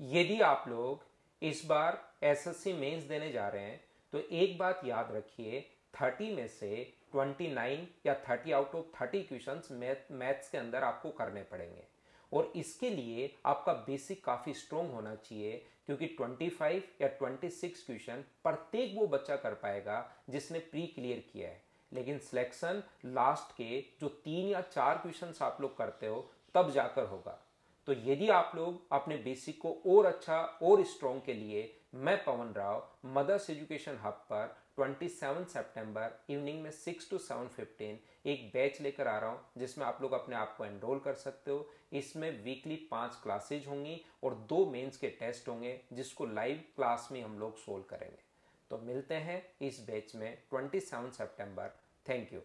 यदि आप लोग इस बार एसएससी मेंस देने जा रहे हैं तो एक बात याद रखिए 30 में से 29 या 30 आउट ऑफ 30 क्वेश्चंस मैथ्स के अंदर आपको करने पड़ेंगे और इसके लिए आपका बेसिक काफ़ी स्ट्रोंग होना चाहिए क्योंकि 25 या 26 क्वेश्चन प्रत्येक वो बच्चा कर पाएगा जिसने प्री क्लियर किया है लेकिन सिलेक्शन लास्ट के जो तीन या चार क्वेश्चन आप लोग करते हो तब जाकर होगा तो यदि आप लोग अपने बेसिक को और अच्छा और स्ट्रॉन्ग के लिए मैं Pawan Rao mother's education hub पर 27 सितंबर इवनिंग में 6 टू 7:15 एक बैच लेकर आ रहा हूँ जिसमें आप लोग अपने आप को एनरोल कर सकते हो इसमें वीकली पांच क्लासेज होंगी और दो मेंस के टेस्ट होंगे जिसको लाइव क्लास में हम लोग सोल्व करेंगे तो मिलते हैं इस बैच में 27 सितंबर थैंक यू